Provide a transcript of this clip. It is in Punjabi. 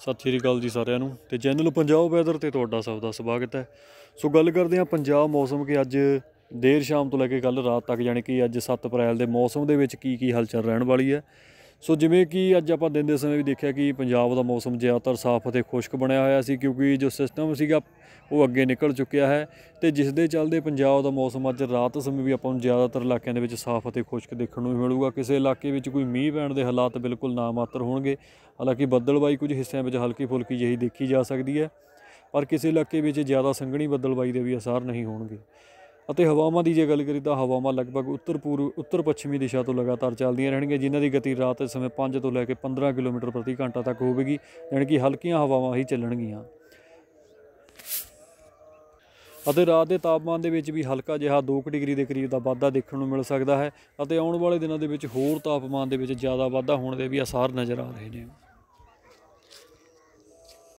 ਸਤਿ ਸ਼੍ਰੀ ਅਕਾਲ ਜੀ ਸਾਰਿਆਂ ਨੂੰ ਤੇ ਚੈਨਲ ਪੰਜਾਬ ਵੈਦਰ ਤੇ ਤੁਹਾਡਾ ਸਭ ਦਾ ਸਵਾਗਤ ਹੈ ਸੋ ਗੱਲ ਕਰਦੇ ਹਾਂ ਪੰਜਾਬ ਮੌਸਮ ਕਿ ਅੱਜ ਦੇਰ ਸ਼ਾਮ ਤੋਂ ਲੈ ਕੇ ਕੱਲ ਰਾਤ ਤੱਕ ਯਾਨੀ ਕਿ ਅੱਜ 7 ਅਪ੍ਰੈਲ ਦੇ ਮੌਸਮ ਦੇ ਵਿੱਚ ਕੀ ਕੀ ਹਲਚਲ ਰਹਿਣ ਵਾਲੀ ਹੈ ਸੋ ਜਿਵੇਂ ਕਿ ਅੱਜ ਆਪਾਂ ਦਿਨ ਦੇ ਸਮੇਂ ਵੀ ਦੇਖਿਆ ਕਿ ਪੰਜਾਬ ਦਾ ਮੌਸਮ ਜ਼ਿਆਦਾਤਰ ਸਾਫ਼ ਅਤੇ ਖੁਸ਼ਕ ਬਣਿਆ ਹੋਇਆ ਸੀ ਕਿਉਂਕਿ ਜੋ ਸਿਸਟਮ ਸੀਗਾ ਉਹ ਅੱਗੇ ਨਿਕਲ ਚੁੱਕਿਆ ਹੈ ਤੇ ਜਿਸ ਦੇ ਚੱਲਦੇ ਪੰਜਾਬ ਦਾ ਮੌਸਮ ਅੱਜ ਰਾਤ ਸਮੇਂ ਵੀ ਆਪਾਂ ਨੂੰ ਜ਼ਿਆਦਾਤਰ ਇਲਾਕਿਆਂ ਦੇ ਵਿੱਚ ਸਾਫ਼ ਅਤੇ ਖੁਸ਼ਕ ਦੇਖਣ ਨੂੰ ਮਿਲੂਗਾ ਕਿਸੇ ਇਲਾਕੇ ਵਿੱਚ ਕੋਈ ਮੀਂਹ ਪੈਣ ਦੇ ਹਾਲਾਤ ਬਿਲਕੁਲ ਨਾ ਮਾਤਰ ਹੋਣਗੇ ਹਾਲਾਂਕਿ ਬੱਦਲਬਾਈ ਕੁਝ ਹਿੱਸਿਆਂ ਵਿੱਚ ਹਲਕੀ ਫੁਲਕੀ ਜਿਹੀ ਦੇਖੀ ਜਾ ਸਕਦੀ ਹੈ ਪਰ ਕਿਸੇ ਇਲਾਕੇ ਵਿੱਚ ਜ਼ਿਆਦਾ ਸੰਘਣੀ ਬੱਦਲਬਾਈ ਦੇ ਵੀ ਅਸਰ ਨਹੀਂ ਹੋਣਗੇ ਅਤੇ ਹਵਾਵਾਂ ਦੀ ਜੇ ਗੱਲ ਕਰੀ ਤਾਂ ਹਵਾਵਾਂ ਲਗਭਗ ਉੱਤਰ ਪੂਰਬ ਉੱਤਰ ਪੱਛਮੀ ਦਿਸ਼ਾ ਤੋਂ ਲਗਾਤਾਰ ਚੱਲਦੀਆਂ ਰਹਿਣਗੀਆਂ ਜਿਨ੍ਹਾਂ ਦੀ ਗਤੀ ਰਾਤ ਦੇ ਸਮੇਂ 5 ਤੋਂ ਲੈ ਕੇ 15 ਕਿਲੋਮੀਟਰ ਪ੍ਰਤੀ ਘੰਟਾ ਤੱਕ ਹੋਵੇਗੀ ਯਾਨੀ ਕਿ ਹਲਕੀਆਂ ਹਵਾਵਾਂ ਹੀ ਚੱਲਣਗੀਆਂ ਅਤੇ ਰਾਤ ਦੇ ਤਾਪਮਾਨ ਦੇ ਵਿੱਚ ਵੀ ਹਲਕਾ ਜਿਹਾ 2 ਡਿਗਰੀ ਦੇ ਕਰੀਬ ਦਾ ਵਾਧਾ ਦੇਖਣ ਨੂੰ ਮਿਲ ਸਕਦਾ ਹੈ ਅਤੇ ਆਉਣ ਵਾਲੇ ਦਿਨਾਂ ਦੇ ਵਿੱਚ ਹੋਰ ਤਾਪਮਾਨ ਦੇ ਵਿੱਚ ਜ਼ਿਆਦਾ ਵਾਧਾ ਹੋਣ ਦੇ ਵੀ ਆਸਾਰ ਨਜ਼ਰ ਆ ਰਹੇ ਨੇ